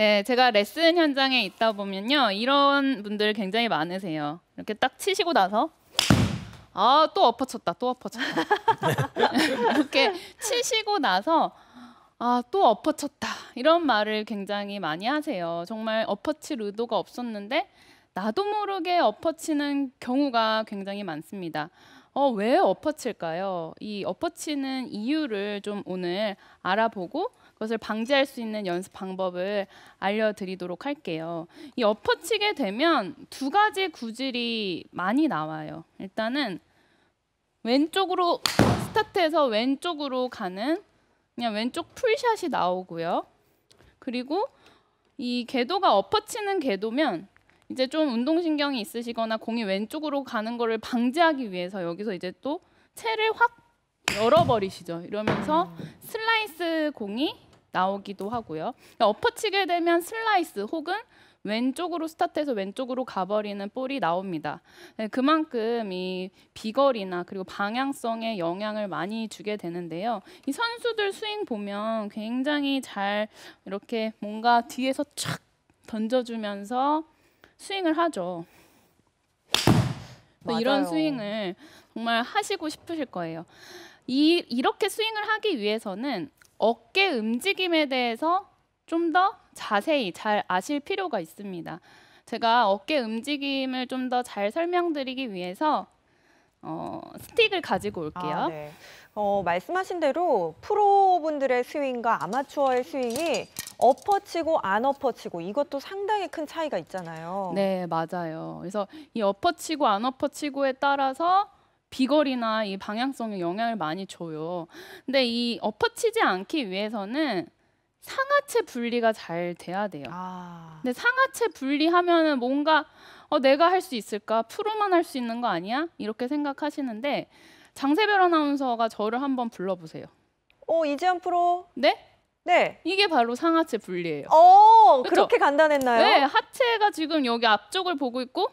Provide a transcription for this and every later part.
네, 제가 레슨 현장에 있다 보면요. 이런 분들 굉장히 많으세요. 이렇게 딱 치시고 나서 아, 또 엎어쳤다. 또 엎어쳤다. 이렇게 치시고 나서 아, 또 엎어쳤다. 이런 말을 굉장히 많이 하세요. 정말 엎어칠 의도가 없었는데 나도 모르게 엎어치는 경우가 굉장히 많습니다. 어, 왜 엎어칠까요? 이 엎어치는 이유를 좀 오늘 알아보고 그것을 방지할 수 있는 연습 방법을 알려드리도록 할게요. 이 엎어치게 되면 두 가지 구질이 많이 나와요. 일단은 왼쪽으로 스타트해서 왼쪽으로 가는 그냥 왼쪽 풀샷이 나오고요. 그리고 이 궤도가 엎어치는 궤도면 이제 좀 운동신경이 있으시거나 공이 왼쪽으로 가는 거를 방지하기 위해서 여기서 이제 또 채를 확 열어버리시죠. 이러면서 슬라이스 공이 나오기도 하고요. 그러니까 엎어치게 되면 슬라이스 혹은 왼쪽으로 스타트해서 왼쪽으로 가버리는 볼이 나옵니다. 네, 그만큼 이 비거리나 그리고 방향성에 영향을 많이 주게 되는데요. 이 선수들 스윙 보면 굉장히 잘 이렇게 뭔가 뒤에서 촥 던져주면서 스윙을 하죠. 이런 스윙을 정말 하시고 싶으실 거예요. 이, 이렇게 스윙을 하기 위해서는 어깨 움직임에 대해서 좀 더 자세히 잘 아실 필요가 있습니다. 제가 어깨 움직임을 좀 더 잘 설명드리기 위해서 어, 스틱을 가지고 아, 올게요. 아, 네. 어, 말씀하신 대로 프로분들의 스윙과 아마추어의 스윙이 엎어치고 안 엎어치고 이것도 상당히 큰 차이가 있잖아요. 네, 맞아요. 그래서 이 엎어치고 안 엎어치고에 따라서 비거리나 이 방향성에 영향을 많이 줘요. 근데 이 엎어치지 않기 위해서는 상하체 분리가 잘 돼야 돼요. 아. 근데 상하체 분리하면은 뭔가 어, 내가 할 수 있을까? 프로만 할 수 있는 거 아니야? 이렇게 생각하시는데 장세별 아나운서가 저를 한번 불러보세요. 어, 이지연 프로. 네? 네. 이게 바로 상하체 분리예요. 어, 그렇게 간단했나요? 네, 하체가 지금 여기 앞쪽을 보고 있고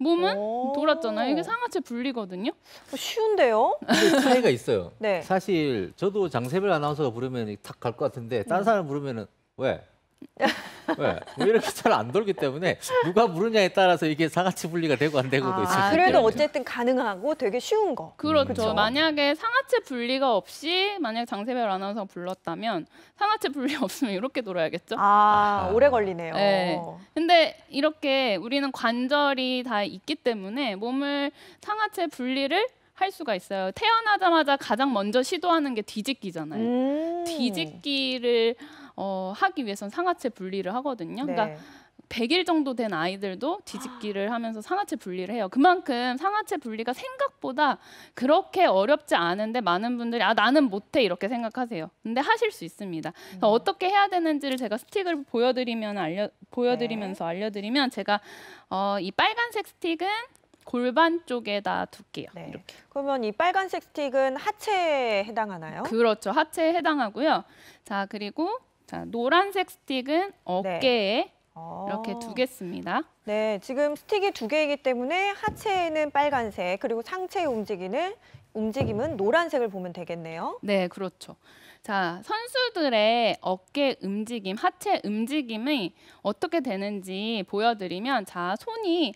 몸은 돌았잖아요. 이게 상하체 분리거든요. 어, 쉬운데요? 차이가 있어요. 네. 사실 저도 장세별 아나운서가 부르면 탁 갈 것 같은데 다른 음. 사람 부르면 왜? 네. 뭐 이렇게 잘 안 돌기 때문에 누가 물으냐에 따라서 이게 상하치 분리가 되고 안 되고도 아, 있습니 그래도 어쨌든 가능하고 되게 쉬운 거. 그렇죠. 음, 그렇죠. 만약에 상하체 분리가 없이 만약 장세별 아나운서 불렀다면 상하체 분리 없으면 이렇게 돌아야겠죠. 아, 아. 오래 걸리네요. 네. 근데 이렇게 우리는 관절이 다 있기 때문에 몸을 상하체 분리를 할 수가 있어요. 태어나자마자 가장 먼저 시도하는 게 뒤집기잖아요. 음. 뒤집기를 어, 하기 위해선 상하체 분리를 하거든요. 그러니까 네. 그러니까 100일 정도 된 아이들도 뒤집기를 아. 하면서 상하체 분리를 해요. 그만큼 상하체 분리가 생각보다 그렇게 어렵지 않은데 많은 분들이 아 나는 못해 이렇게 생각하세요. 근데 하실 수 있습니다. 음. 어떻게 해야 되는지를 제가 스틱을 보여드리면 알려 보여드리면서 네. 알려드리면 제가 어, 이 빨간색 스틱은 골반 쪽에다 둘게요. 네. 이렇게. 그러면 이 빨간색 스틱은 하체에 해당하나요? 그렇죠. 하체에 해당하고요. 자 그리고 자, 노란색 스틱은 어깨에 아. 이렇게 어. 두겠습니다. 네, 지금 스틱이 두 개이기 때문에 하체에는 빨간색, 그리고 상체의 움직이는 움직임은 노란색을 보면 되겠네요. 네, 그렇죠. 자, 선수들의 어깨 움직임, 하체 움직임이 어떻게 되는지 보여드리면 자, 손이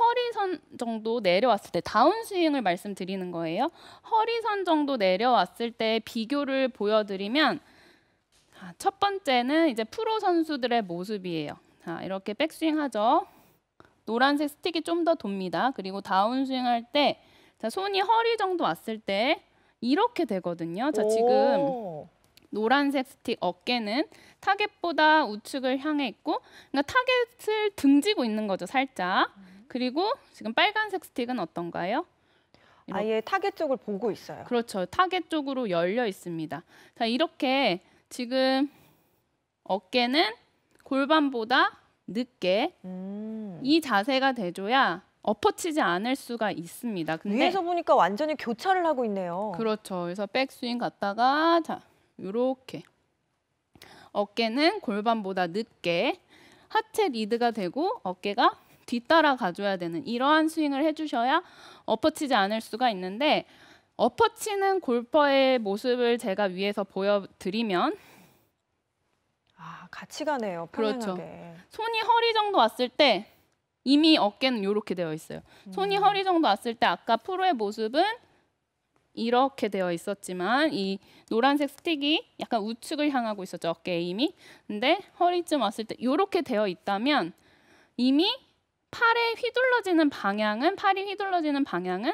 허리선 정도 내려왔을 때 다운스윙을 말씀드리는 거예요. 허리선 정도 내려왔을 때 비교를 보여드리면 아, 첫 번째는 이제 프로 선수들의 모습이에요. 자, 이렇게 백스윙 하죠. 노란색 스틱이 좀 더 돕니다. 그리고 다운스윙 할때 자, 손이 허리 정도 왔을 때 이렇게 되거든요. 자, 지금 노란색 스틱 어깨는 타겟보다 우측을 향해 있고 그러니까 타겟을 등지고 있는 거죠, 살짝. 그리고 지금 빨간색 스틱은 어떤가요? 이렇게. 아예 타겟 쪽을 보고 있어요. 그렇죠. 타겟 쪽으로 열려 있습니다. 자, 이렇게 지금 어깨는 골반보다 늦게 음. 이 자세가 돼줘야 엎어치지 않을 수가 있습니다. 근데 위에서 보니까 완전히 교차를 하고 있네요. 그렇죠. 그래서 백스윙 갔다가 자 이렇게 어깨는 골반보다 늦게 하체 리드가 되고 어깨가 뒤따라 가줘야 되는 이러한 스윙을 해주셔야 엎어치지 않을 수가 있는데 엎어치는 골퍼의 모습을 제가 위에서 보여드리면 아, 같이 가네요. 그렇죠. 편안하게. 그렇죠. 손이 허리 정도 왔을 때 이미 어깨는 이렇게 되어 있어요. 손이 음. 허리 정도 왔을 때 아까 프로의 모습은 이렇게 되어 있었지만 이 노란색 스틱이 약간 우측을 향하고 있었죠. 어깨 이미. 근데 허리쯤 왔을 때 이렇게 되어 있다면 이미 팔에 휘둘러지는 방향은 팔이 휘둘러지는 방향은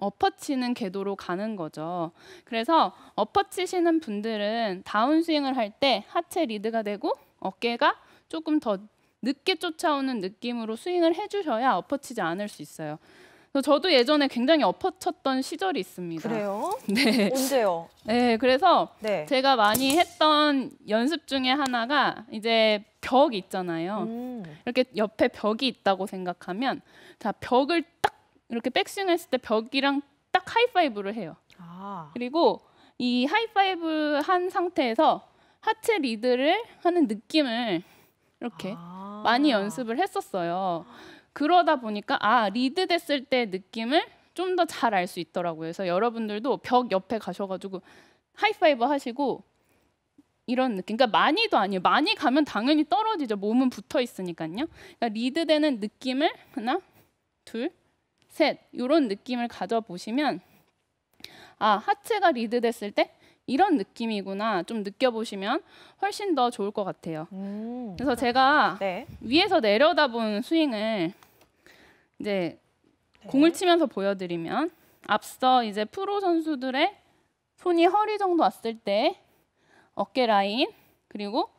엎어치는 궤도로 가는 거죠. 그래서 엎어치시는 분들은 다운스윙을 할 때 하체 리드가 되고 어깨가 조금 더 늦게 쫓아오는 느낌으로 스윙을 해주셔야 엎어치지 않을 수 있어요. 저도 예전에 굉장히 엎어쳤던 시절이 있습니다. 그래요? 네. 언제요? 네, 그래서 네. 제가 많이 했던 연습 중에 하나가 이제 벽 있잖아요. 음. 이렇게 옆에 벽이 있다고 생각하면 자 벽을 딱 이렇게 백스윙 했을 때 벽이랑 딱 하이파이브를 해요. 아. 그리고 이 하이파이브 한 상태에서 하체 리드를 하는 느낌을 이렇게 아. 많이 연습을 했었어요. 그러다 보니까 아 리드 됐을 때 느낌을 좀 더 잘 알 수 있더라고요. 그래서 여러분들도 벽 옆에 가셔가지고 하이파이브 하시고 이런 느낌. 그러니까 많이도 아니에요. 많이 가면 당연히 떨어지죠. 몸은 붙어 있으니까요. 그러니까 리드되는 느낌을 하나, 둘, 셋 이런 느낌을 가져보시면 아 하체가 리드 됐을 때 이런 느낌이구나 좀 느껴보시면 훨씬 더 좋을 것 같아요. 음. 그래서 제가 네. 위에서 내려다본 스윙을 이제 네. 공을 치면서 보여드리면 앞서 이제 프로 선수들의 손이 허리 정도 왔을 때 어깨 라인 그리고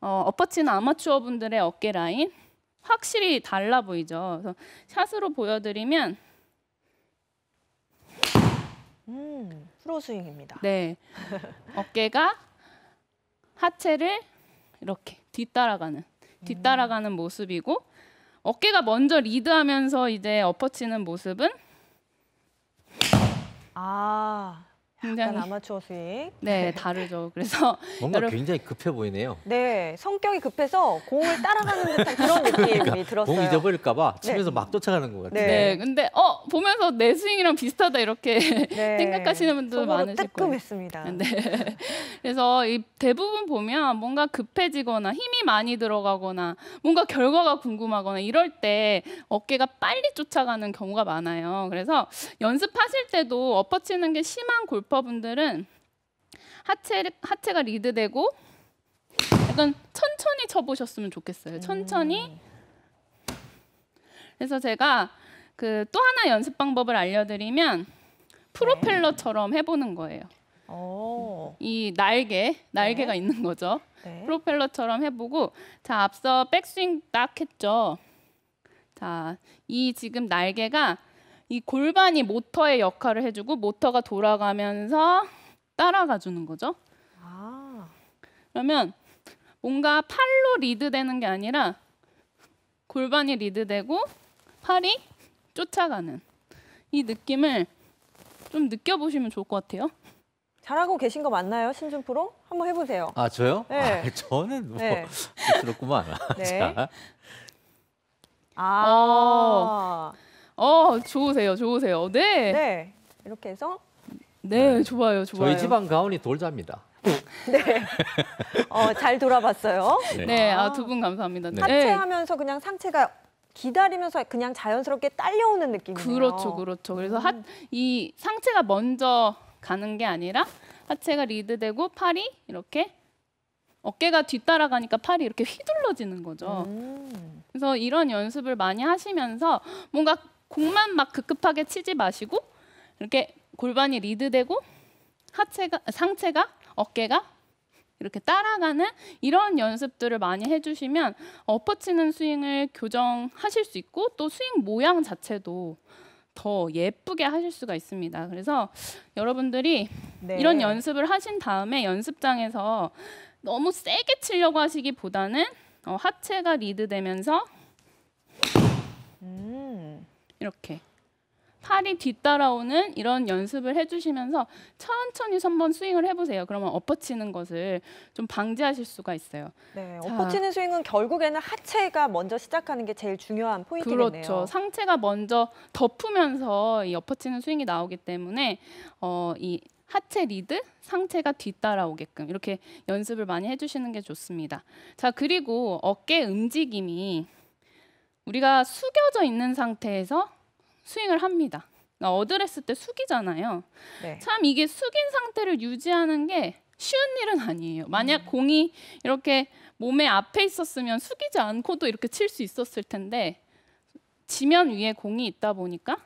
어, 어퍼치는 아마추어 분들의 어깨 라인 확실히 달라 보이죠. 그래서 샷으로 보여드리면 음, 프로 스윙입니다. 네, 어깨가 하체를 이렇게 뒤따라가는 뒤따라가는 음. 모습이고 어깨가 먼저 리드하면서 이제 엎어치는 모습은 아 굉장히 아마추어 수익. 네, 네, 다르죠. 그래서 뭔가 여러분, 굉장히 급해 보이네요. 네, 성격이 급해서 공을 따라가는 듯한 그런 그러니까 느낌이 그러니까, 들었어요. 공 잊어버릴까 봐 치면서 네. 막 쫓아가는 것 같아요. 네. 네. 근데 어 보면서 내 스윙이랑 비슷하다 이렇게 네. 생각하시는 분들 많으실 거예요. 뜨끔했습니다. 네. 그래서 이 대부분 보면 뭔가 급해지거나 힘이 많이 들어가거나 뭔가 결과가 궁금하거나 이럴 때 어깨가 빨리 쫓아가는 경우가 많아요. 그래서 연습하실 때도 엎어치는 게 심한 골 골퍼분들은 하체, 하체가 리드되고 약간 천천히 쳐보셨으면 좋겠어요. 천천히. 음. 그래서 제가 그 또 하나 연습 방법을 알려드리면 프로펠러처럼 네. 해보는 거예요. 이 날개, 날개가 네. 있는 거죠. 네. 프로펠러처럼 해보고 자 앞서 백스윙 딱 했죠. 자이 지금 날개가 이 골반이 모터의 역할을 해주고 모터가 돌아가면서 따라가 주는 거죠. 아. 그러면 뭔가 팔로 리드되는 게 아니라 골반이 리드되고 팔이 쫓아가는 이 느낌을 좀 느껴보시면 좋을 것 같아요. 잘하고 계신 거 맞나요, 신준 프로? 한번 해보세요. 아 저요? 네. 아, 저는 뭐 네. 부구만 네. 자. 아. 어. 어, 좋으세요, 좋으세요. 네. 네. 이렇게 해서 네, 네. 좋아요, 좋아요. 저희 집안 가운이 돌자입니다. 네. 어, 잘 돌아봤어요. 네, 네 아, 두 분 감사합니다. 네. 하체하면서 네. 그냥 상체가 기다리면서 그냥 자연스럽게 딸려오는 느낌이에요. 그렇죠, 그렇죠. 그래서 하, 음. 이 상체가 먼저 가는 게 아니라 하체가 리드되고 팔이 이렇게 어깨가 뒤따라가니까 팔이 이렇게 휘둘러지는 거죠. 음. 그래서 이런 연습을 많이 하시면서 뭔가 공만 막 급급하게 치지 마시고 이렇게 골반이 리드되고 하체가 상체가 어깨가 이렇게 따라가는 이런 연습들을 많이 해주시면 엎어치는 스윙을 교정하실 수 있고 또 스윙 모양 자체도 더 예쁘게 하실 수가 있습니다. 그래서 여러분들이 네. 이런 연습을 하신 다음에 연습장에서 너무 세게 치려고 하시기보다는 어, 하체가 리드되면서 음. 이렇게 팔이 뒤따라오는 이런 연습을 해주시면서 천천히 선 번 스윙을 해보세요. 그러면 엎어치는 것을 좀 방지하실 수가 있어요. 네, 엎어치는 스윙은 결국에는 하체가 먼저 시작하는 게 제일 중요한 포인트겠네요. 그렇죠. 상체가 먼저 덮으면서 이 엎어치는 스윙이 나오기 때문에 어, 이 하체 리드, 상체가 뒤따라오게끔 이렇게 연습을 많이 해주시는 게 좋습니다. 자, 그리고 어깨 움직임이 우리가 숙여져 있는 상태에서 스윙을 합니다. 그러니까 어드레스 때 숙이잖아요. 네. 참 이게 숙인 상태를 유지하는 게 쉬운 일은 아니에요. 만약 음. 공이 이렇게 몸의 앞에 있었으면 숙이지 않고도 이렇게 칠 수 있었을 텐데 지면 위에 공이 있다 보니까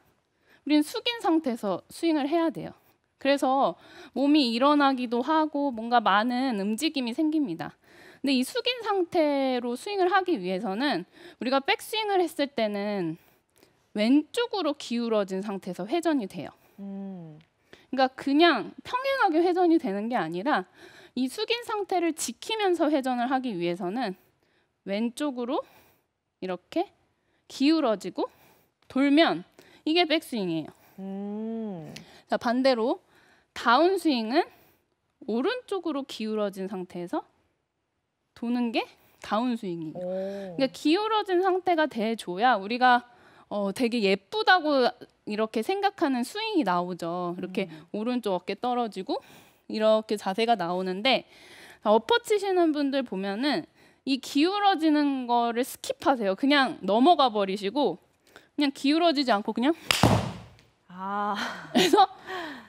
우린 숙인 상태에서 스윙을 해야 돼요. 그래서 몸이 일어나기도 하고 뭔가 많은 움직임이 생깁니다. 근데 이 숙인 상태로 스윙을 하기 위해서는 우리가 백스윙을 했을 때는 왼쪽으로 기울어진 상태에서 회전이 돼요. 음. 그러니까 그냥 평행하게 회전이 되는 게 아니라 이 숙인 상태를 지키면서 회전을 하기 위해서는 왼쪽으로 이렇게 기울어지고 돌면 이게 백스윙이에요. 음. 자, 반대로 다운스윙은 오른쪽으로 기울어진 상태에서 도는 게 다운스윙이에요. 그러니까 기울어진 상태가 돼줘야 우리가 어, 되게 예쁘다고 이렇게 생각하는 스윙이 나오죠. 이렇게 음. 오른쪽 어깨 떨어지고 이렇게 자세가 나오는데 아, 엎어치시는 분들 보면은 이 기울어지는 거를 스킵하세요. 그냥 넘어가 버리시고 그냥 기울어지지 않고 그냥 아. 그래서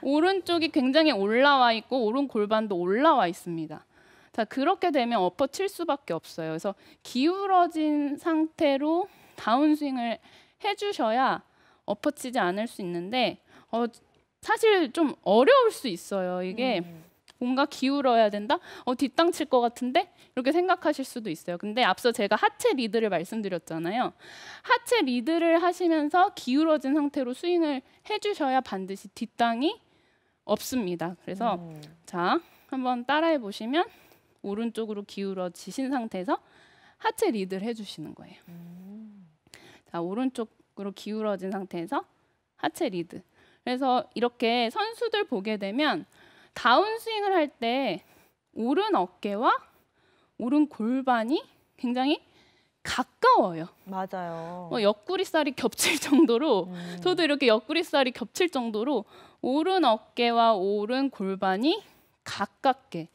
오른쪽이 굉장히 올라와 있고 오른 골반도 올라와 있습니다. 자 그렇게 되면 엎어칠 수밖에 없어요. 그래서 기울어진 상태로 다운스윙을 해주셔야 엎어치지 않을 수 있는데 어, 사실 좀 어려울 수 있어요. 이게 음. 뭔가 기울어야 된다? 어, 뒷땅 칠것 같은데? 이렇게 생각하실 수도 있어요. 근데 앞서 제가 하체 리드를 말씀드렸잖아요. 하체 리드를 하시면서 기울어진 상태로 스윙을 해주셔야 반드시 뒷땅이 없습니다. 그래서 음. 자, 한번 따라해 보시면 오른쪽으로 기울어지신 상태에서 하체 리드를 해주시는 거예요. 음. 자, 오른쪽으로 기울어진 상태에서 하체 리드. 그래서 이렇게 선수들 보게 되면 다운스윙을 할 때 오른 어깨와 오른 골반이 굉장히 가까워요. 맞아요. 어, 옆구리살이 겹칠 정도로 음. 저도 이렇게 옆구리살이 겹칠 정도로 오른 어깨와 오른 골반이 가깝게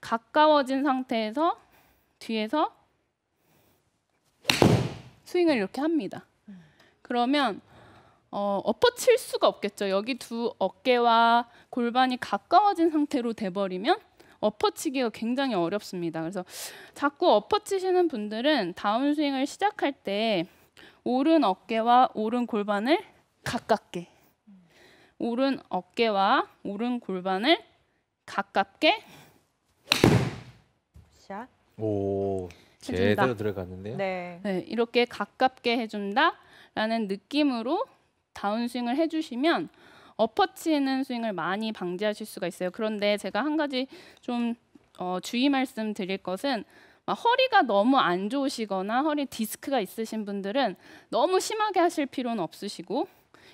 가까워진 상태에서 뒤에서 스윙을 이렇게 합니다. 음. 그러면 어, 엎어칠 수가 없겠죠. 여기 두 어깨와 골반이 가까워진 상태로 돼버리면 엎어치기가 굉장히 어렵습니다. 그래서 자꾸 엎어치시는 분들은 다운스윙을 시작할 때 오른 어깨와 오른 골반을 가깝게 오른 어깨와 오른 골반을 가깝게 샷. 오. 해준다. 제대로 들어갔는데요. 네. 네, 이렇게 가깝게 해준다라는 느낌으로 다운스윙을 해주시면 엎어치는 스윙을 많이 방지하실 수가 있어요. 그런데 제가 한 가지 좀 어, 주의 말씀 드릴 것은 허리가 너무 안 좋으시거나 허리 디스크가 있으신 분들은 너무 심하게 하실 필요는 없으시고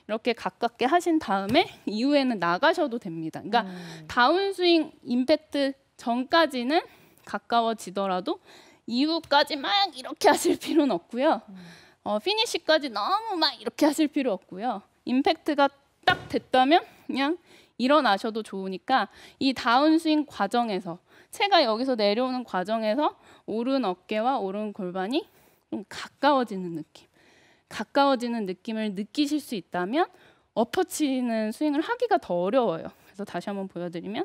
이렇게 가깝게 하신 다음에 이후에는 나가셔도 됩니다. 그러니까 음. 다운스윙 임팩트 전까지는 가까워지더라도 이후까지 막 이렇게 하실 필요는 없고요. 어, 피니시까지 너무 막 이렇게 하실 필요 없고요. 임팩트가 딱 됐다면 그냥 일어나셔도 좋으니까 이 다운스윙 과정에서 체가 여기서 내려오는 과정에서 오른 어깨와 오른 골반이 좀 가까워지는 느낌 가까워지는 느낌을 느끼실 수 있다면 엎어치는 스윙을 하기가 더 어려워요 그래서 다시 한번 보여드리면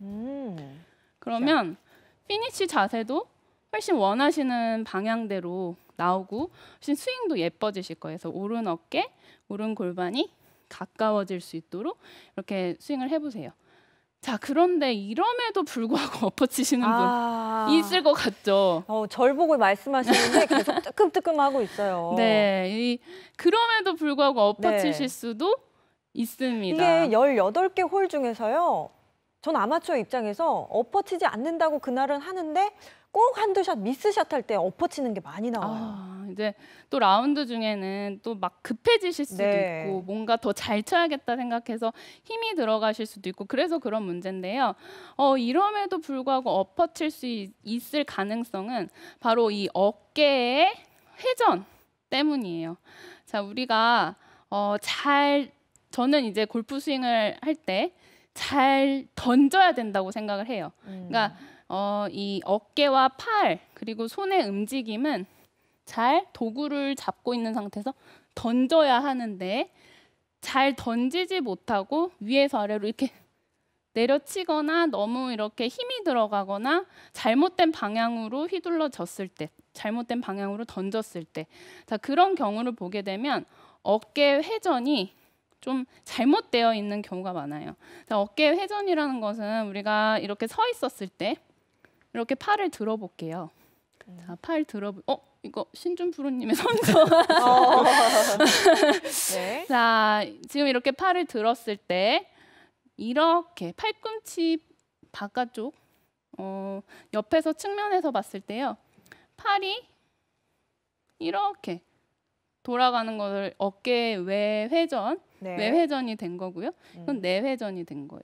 음. 그러면 그렇죠. 피니쉬 자세도 훨씬 원하시는 방향대로 나오고 훨씬 스윙도 예뻐지실 거예요. 그래서 오른 어깨, 오른 골반이 가까워질 수 있도록 이렇게 스윙을 해보세요. 자 그런데 이럼에도 불구하고 엎어치시는 아분 아. 있을 것 같죠. 어, 절복을 말씀하시는데 계속 뜨끔뜨끔하고 있어요. 네, 이, 그럼에도 불구하고 엎어치실 네. 수도 있습니다. 이게 18개 홀 중에서요. 전 아마추어 입장에서 엎어치지 않는다고 그날은 하는데 꼭 한두 샷 미스샷 할 때 엎어치는 게 많이 나와요. 아, 이제 또 라운드 중에는 또 막 급해지실 수도 네. 있고 뭔가 더 잘 쳐야겠다 생각해서 힘이 들어가실 수도 있고 그래서 그런 문제인데요. 어, 이럼에도 불구하고 엎어칠 수 있, 있을 가능성은 바로 이 어깨의 회전 때문이에요. 자, 우리가 어, 잘 저는 이제 골프 스윙을 할때 잘 던져야 된다고 생각을 해요. 음. 그러니까 어, 이 어깨와 팔 그리고 손의 움직임은 잘 도구를 잡고 있는 상태에서 던져야 하는데 잘 던지지 못하고 위에서 아래로 이렇게 내려치거나 너무 이렇게 힘이 들어가거나 잘못된 방향으로 휘둘러졌을 때, 잘못된 방향으로 던졌을 때, 자 그런 경우를 보게 되면 어깨 회전이 좀 잘못되어 있는 경우가 많아요. 어깨 회전이라는 것은 우리가 이렇게 서 있었을 때 이렇게 팔을 들어볼게요. 자, 팔 들어. 어, 이거 신준 프로님의 선서. 어. 네. 자, 지금 이렇게 팔을 들었을 때 이렇게 팔꿈치 바깥쪽 어, 옆에서 측면에서 봤을 때요. 팔이 이렇게 돌아가는 것을 어깨 외 회전 네. 외회전이 된 거고요. 그건 음. 내회전이 된 거예요.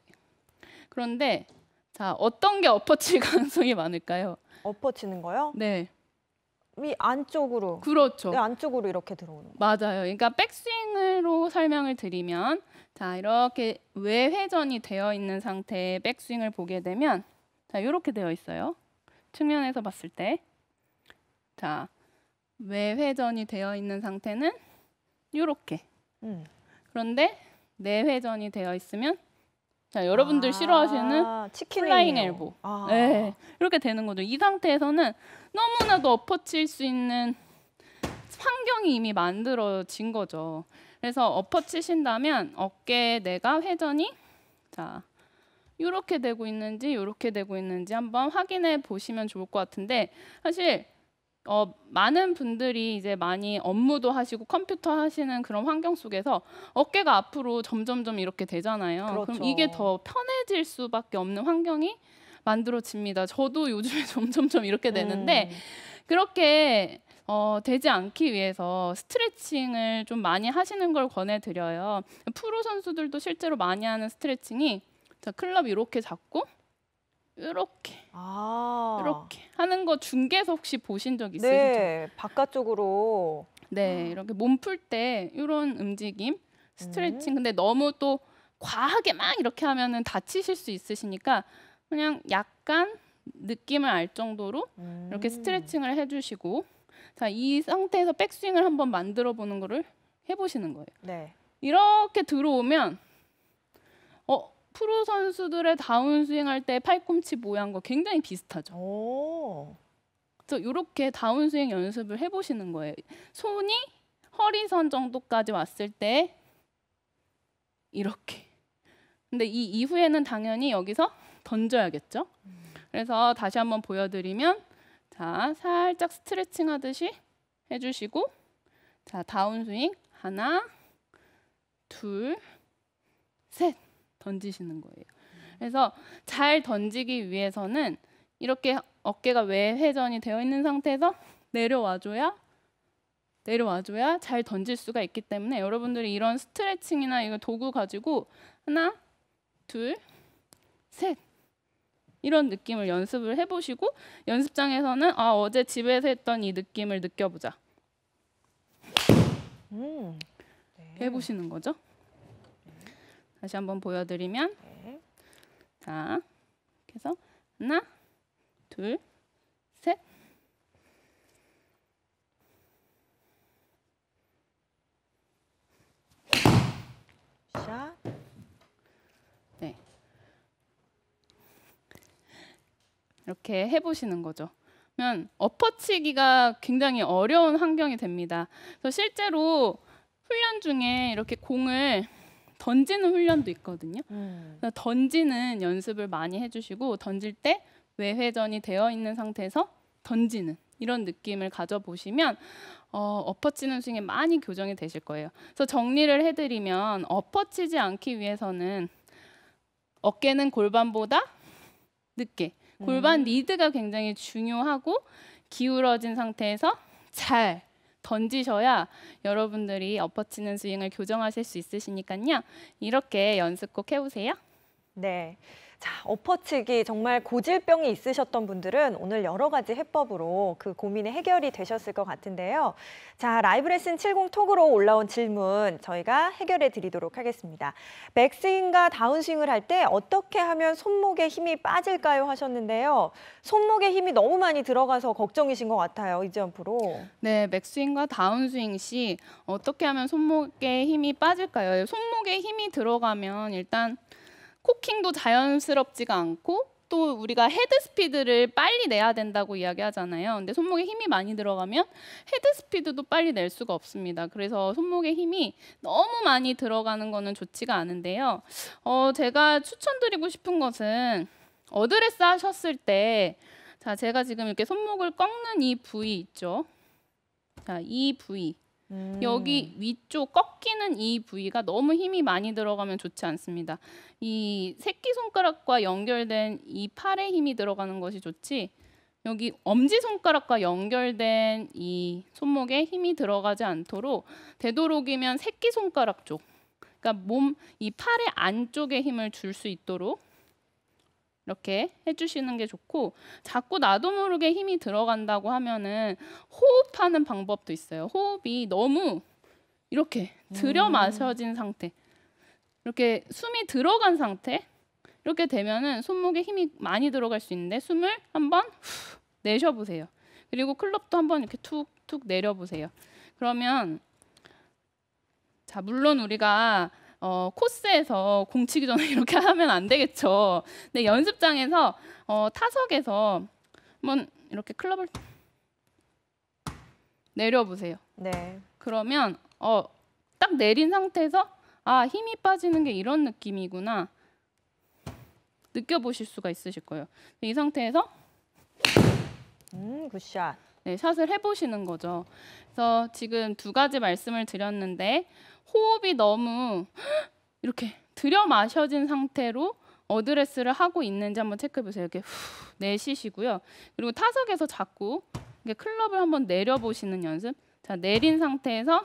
그런데 자 어떤 게 엎어칠 가능성이 많을까요? 엎어치는 거요? 네. 위 안쪽으로. 그렇죠. 네, 안쪽으로 이렇게 들어오는 거. 맞아요. 그러니까 백스윙으로 설명을 드리면 자 이렇게 외회전이 되어 있는 상태의 백스윙을 보게 되면 자 이렇게 되어 있어요. 측면에서 봤을 때. 자 외회전이 되어 있는 상태는 이렇게. 음. 그런데 내회전이 되어 있으면 자 여러분들 아, 싫어하시는 치킨 라인 엘보 아. 네, 이렇게 되는 거죠. 이 상태에서는 너무나도 엎어칠 수 있는 환경이 이미 만들어진 거죠. 그래서 엎어치신다면 어깨 에 내가 회전이 자 이렇게 되고 있는지 이렇게 되고 있는지 한번 확인해 보시면 좋을 것 같은데 사실 어, 많은 분들이 이제 많이 업무도 하시고 컴퓨터 하시는 그런 환경 속에서 어깨가 앞으로 점점점 이렇게 되잖아요. 그렇죠. 그럼 이게 더 편해질 수밖에 없는 환경이 만들어집니다. 저도 요즘에 점점점 이렇게 되는데 음. 그렇게 어, 되지 않기 위해서 스트레칭을 좀 많이 하시는 걸 권해드려요. 프로 선수들도 실제로 많이 하는 스트레칭이 자, 클럽 이렇게 잡고 이렇게 아. 이렇게 하는 거 중계에서 혹시 보신 적 있으시죠? 네, 바깥쪽으로. 네, 이렇게 몸 풀 때 이런 움직임, 스트레칭. 음. 근데 너무 또 과하게 막 이렇게 하면은 다치실 수 있으시니까 그냥 약간 느낌을 알 정도로 음. 이렇게 스트레칭을 해주시고 자이 상태에서 백스윙을 한번 만들어 보는 거를 해보시는 거예요. 네. 이렇게 들어오면 어 프로 선수들의 다운 스윙할 때 팔꿈치 모양과 굉장히 비슷하죠. 그래서 이렇게 다운 스윙 연습을 해보시는 거예요. 손이 허리선 정도까지 왔을 때 이렇게. 근데 이 이후에는 당연히 여기서 던져야겠죠. 그래서 다시 한번 보여드리면 자 살짝 스트레칭 하듯이 해주시고 자 다운 스윙 하나 둘 셋. 던지시는 거예요. 그래서 잘 던지기 위해서는 이렇게 어깨가 외회전이 되어 있는 상태에서 내려와줘야 내려와줘야 잘 던질 수가 있기 때문에 여러분들이 이런 스트레칭이나 이거 도구 가지고 하나, 둘, 셋 이런 느낌을 연습을 해보시고 연습장에서는 아 어제 집에서 했던 이 느낌을 느껴보자. 음, 네. 해보시는 거죠. 다시 한번 보여드리면 네. 자, 그래서 하나, 둘, 셋. 샷. 네. 이렇게 해보시는 거죠. 그러면 엎어치기가 굉장히 어려운 환경이 됩니다. 그래서 실제로 훈련 중에 이렇게 공을 던지는 훈련도 있거든요. 음. 던지는 연습을 많이 해주시고 던질 때 외회전이 되어 있는 상태에서 던지는 이런 느낌을 가져보시면 어, 엎어치는 스윙에 많이 교정이 되실 거예요. 그래서 정리를 해드리면 엎어치지 않기 위해서는 어깨는 골반보다 늦게 골반 음. 리드가 굉장히 중요하고 기울어진 상태에서 잘 던지셔야 여러분들이 엎어치는 스윙을 교정하실 수 있으시니까요. 이렇게 연습 꼭 해보세요. 네. 자, 엎어치기 정말 고질병이 있으셨던 분들은 오늘 여러 가지 해법으로 그 고민의 해결이 되셨을 것 같은데요. 자, 라이브 레슨 70 톡으로 올라온 질문 저희가 해결해 드리도록 하겠습니다. 백스윙과 다운스윙을 할 때 어떻게 하면 손목에 힘이 빠질까요 하셨는데요. 손목에 힘이 너무 많이 들어가서 걱정이신 것 같아요. 이지연 프로. 네, 백스윙과 다운스윙 시 어떻게 하면 손목에 힘이 빠질까요? 손목에 힘이 들어가면 일단 코킹도 자연스럽지가 않고 또 우리가 헤드 스피드를 빨리 내야 된다고 이야기하잖아요. 근데 손목에 힘이 많이 들어가면 헤드 스피드도 빨리 낼 수가 없습니다. 그래서 손목에 힘이 너무 많이 들어가는 거는 좋지가 않은데요. 어, 제가 추천드리고 싶은 것은 어드레스 하셨을 때 자, 제가 지금 이렇게 손목을 꺾는 이 부위 있죠. 자, 이 부위. 음. 여기 위쪽 꺾이는 이 부위가 너무 힘이 많이 들어가면 좋지 않습니다. 이 새끼손가락과 연결된 이 팔에 힘이 들어가는 것이 좋지 여기 엄지손가락과 연결된 이 손목에 힘이 들어가지 않도록 되도록이면 새끼손가락 쪽 그러니까 몸 이 팔의 안쪽에 힘을 줄 수 있도록 이렇게 해주시는 게 좋고 자꾸 나도 모르게 힘이 들어간다고 하면은 호흡하는 방법도 있어요. 호흡이 너무 이렇게 들여 음. 마셔진 상태, 이렇게 숨이 들어간 상태 이렇게 되면은 손목에 힘이 많이 들어갈 수 있는데 숨을 한번 후, 내셔보세요. 그리고 클럽도 한번 이렇게 툭툭 내려보세요. 그러면 자 물론 우리가 어, 코스에서 공 치기 전에 이렇게 하면 안 되겠죠. 근데 연습장에서 어, 타석에서 한번 이렇게 클럽을 내려보세요. 네. 그러면 어, 딱 내린 상태에서 아 힘이 빠지는 게 이런 느낌이구나 느껴보실 수가 있으실 거예요. 이 상태에서 음, 굿샷. 네, 샷을 해보시는 거죠. 그래서 지금 두 가지 말씀을 드렸는데 호흡이 너무 이렇게 들여 마셔진 상태로 어드레스를 하고 있는지 한번 체크해 보세요. 이렇게 후 내쉬시고요. 그리고 타석에서 자꾸 이렇게 클럽을 한번 내려 보시는 연습. 자, 내린 상태에서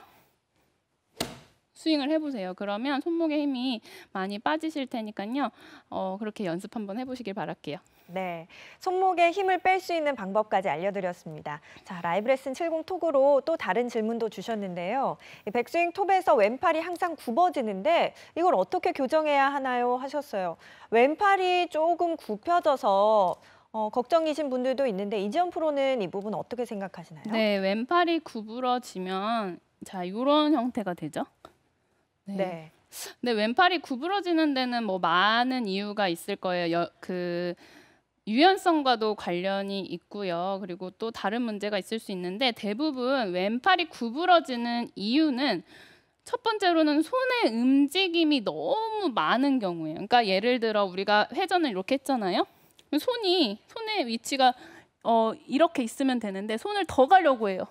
스윙을 해보세요. 그러면 손목에 힘이 많이 빠지실 테니까요. 어, 그렇게 연습 한번 해보시길 바랄게요. 네, 손목에 힘을 뺄 수 있는 방법까지 알려드렸습니다. 자, 라이브 레슨 70 톡으로 또 다른 질문도 주셨는데요. 백스윙 톱에서 왼팔이 항상 굽어지는데 이걸 어떻게 교정해야 하나요? 하셨어요. 왼팔이 조금 굽혀져서 어, 걱정이신 분들도 있는데 이지연 프로는 이 부분 어떻게 생각하시나요? 네, 왼팔이 구부러지면 자 이런 형태가 되죠. 네. 네. 근데 왼팔이 구부러지는 데는 뭐 많은 이유가 있을 거예요. 여, 그 유연성과도 관련이 있고요. 그리고 또 다른 문제가 있을 수 있는데 대부분 왼팔이 구부러지는 이유는 첫 번째로는 손의 움직임이 너무 많은 경우에요. 그러니까 예를 들어 우리가 회전을 이렇게 했잖아요. 손이 손의 위치가 어, 이렇게 있으면 되는데 손을 더 가려고 해요.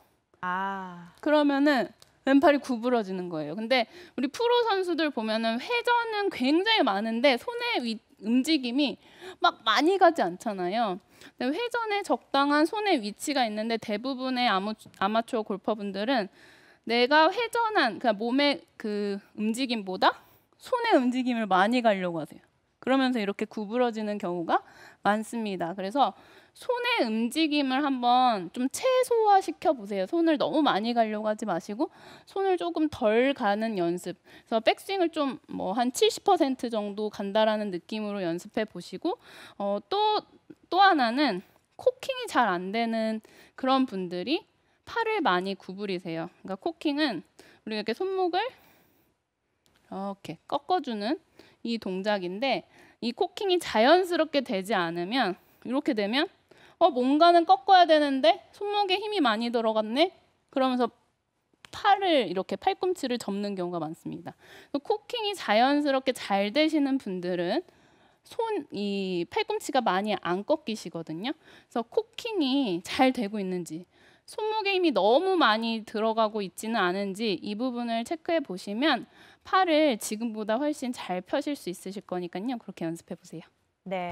아. 그러면은 왼팔이 구부러지는 거예요. 근데 우리 프로 선수들 보면은 회전은 굉장히 많은데 손의 위, 치 움직임이 막 많이 가지 않잖아요. 회전에 적당한 손의 위치가 있는데 대부분의 아마추어 골퍼분들은 내가 회전한 그 몸의 그 움직임보다 손의 움직임을 많이 가려고 하세요. 그러면서 이렇게 구부러지는 경우가 많습니다. 그래서 손의 움직임을 한번 좀 최소화 시켜 보세요. 손을 너무 많이 가려고 하지 마시고 손을 조금 덜 가는 연습. 그래서 백스윙을 좀 뭐 한 70% 정도 간다라는 느낌으로 연습해 보시고 어, 또또 하나는 코킹이 잘 안 되는 그런 분들이 팔을 많이 구부리세요. 그러니까 코킹은 우리가 이렇게 손목을 이렇게 꺾어주는 이 동작인데 이 코킹이 자연스럽게 되지 않으면 이렇게 되면 어 뭔가는 꺾어야 되는데 손목에 힘이 많이 들어갔네. 그러면서 팔을 이렇게 팔꿈치를 접는 경우가 많습니다. 코킹이 그 자연스럽게 잘 되시는 분들은 손 이 팔꿈치가 많이 안 꺾이시거든요. 그래서 코킹이 잘 되고 있는지 손목에 힘이 너무 많이 들어가고 있지는 않은지 이 부분을 체크해 보시면 팔을 지금보다 훨씬 잘 펴실 수 있으실 거니까요. 그렇게 연습해 보세요. 네.